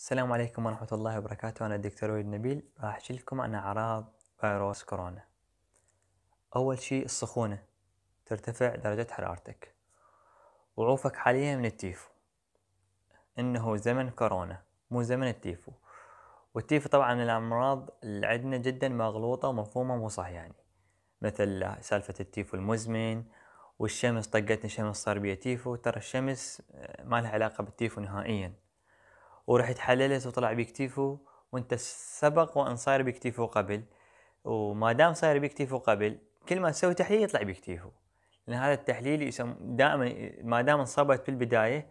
السلام عليكم ورحمة الله وبركاته أنا الدكتور وليد نبيل راح أحكي لكم عن أعراض فيروس كورونا أول شيء السخونة ترتفع درجة حرارتك وعوفك حاليا من التيفو إنه زمن كورونا مو زمن التيفو والتيفو طبعا من الأمراض اللي عندنا جدا مغلوطة ومفهومة مو صح يعني مثل سالفة التيفو المزمن والشمس طقتني شمس صار بيها تيفو ترى الشمس ما لها علاقة بالتيفو نهائيا وراح يتحللت وطلع بيكتيفو وانت سبق وان صاير بيكتيفو قبل وما دام صاير بيكتيفو قبل كل ما تسوي تحليل يطلع بيكتيفو لان هذا التحليل يسم دائما ما دام انصبت بالبدايه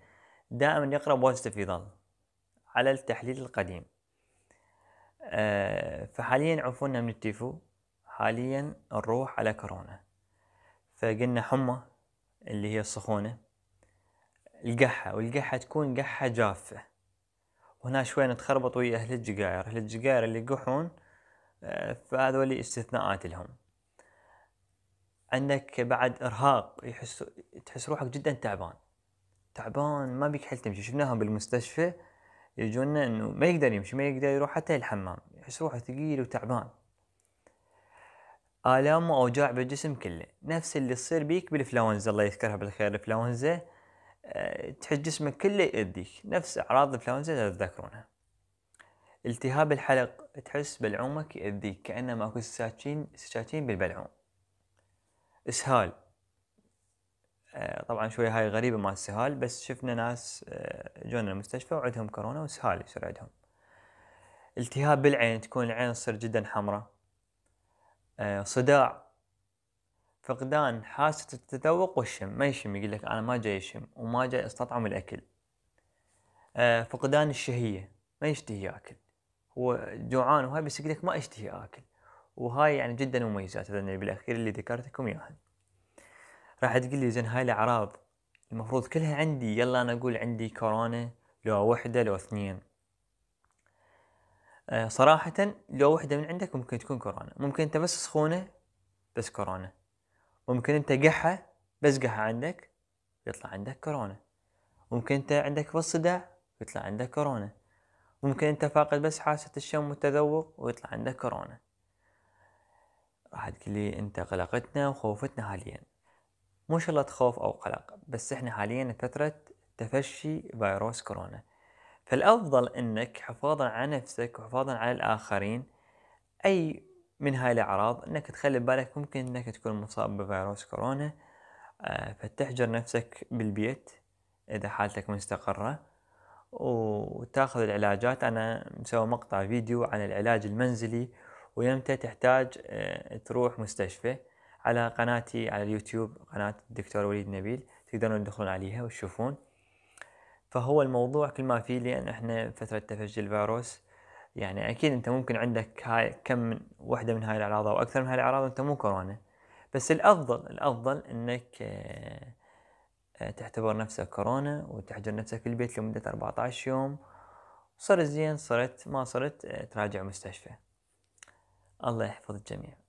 دائما يقرب بوزيتيف يظل على التحليل القديم أه فحاليا عفونا من التيفو حاليا نروح على كورونا فقلنا حمى اللي هي السخونه القحه والقحه تكون قحه جافه وهنا شوي نتخربط ويا أهل الجقاير أهل الجقاير اللي يقحون آه، فهذولي استثناءات لهم عندك بعد إرهاق يحس تحس روحك جدا تعبان تعبان ما بيك حل تمشي شفناهم بالمستشفى يجونا انه ما يقدر يمشي ما يقدر يروح حتى الحمام يحس روحه ثقيل وتعبان آلام وأوجاع بالجسم كله نفس اللي تصير بيك بالإنفلونزا الله يذكرها بالخير الإنفلونزا تحس جسمك كله يأذيك نفس أعراض الإنفلونزا إذا تذكرونها التهاب الحلق تحس بلعومك يأذيك كأنه ماكو سكاكين سكاكين بالبلعوم إسهال آه، طبعا شوية هاي غريبة مع السهال بس شفنا ناس آه، جونا المستشفى وعندهم كورونا وسهال يصير عندهم التهاب بالعين تكون العين تصير جدا حمراء آه، صداع فقدان حاسة التذوق والشم ما يشم يقول لك أنا ما جاي أشم وما جاي أستطعم الأكل آه، فقدان الشهية ما يشتهي ياكل هو جوعان وهاي بس يقول لك ما اشتهي آكل وهاي يعني جدا مميزات هذا بالأخير اللي ذكرتكم إياها راح تقول لي زين هاي الأعراض المفروض كلها عندي يلا أنا أقول عندي كورونا لو وحدة لو اثنين آه، صراحة لو وحدة من عندك ممكن تكون كورونا ممكن أنت بس سخونة بس كورونا ممكن انت قحة بس قحة عندك يطلع عندك كورونا ممكن انت عندك بس صداع يطلع عندك كورونا ممكن انت فاقد بس حاسة الشم والتذوق ويطلع عندك كورونا راح تقول لي انت قلقتنا وخوفتنا حاليا مو شغلة خوف او قلق بس احنا حاليا فترة تفشي فيروس كورونا فالافضل انك حفاظا على نفسك وحفاظا على الاخرين اي من هاي الأعراض أنك تخلي ببالك ممكن أنك تكون مصاب بفيروس كورونا آه، فتحجر نفسك بالبيت إذا حالتك مستقرة وتاخذ العلاجات أنا مسوي مقطع فيديو عن العلاج المنزلي ويمتى تحتاج آه، تروح مستشفى على قناتي على اليوتيوب قناة الدكتور وليد نبيل تقدرون تدخلون عليها وتشوفون فهو الموضوع كل ما فيه لأن احنا فترة تفشي الفيروس يعني اكيد انت ممكن عندك هاي كم من وحده من هاي الاعراض او اكثر من هاي الاعراض وانت مو كورونا بس الافضل الافضل انك آه، آه، تعتبر نفسك كورونا وتحجر نفسك في البيت لمدة 14 يوم صرت زين صرت ما صرت آه، تراجع مستشفى الله يحفظ الجميع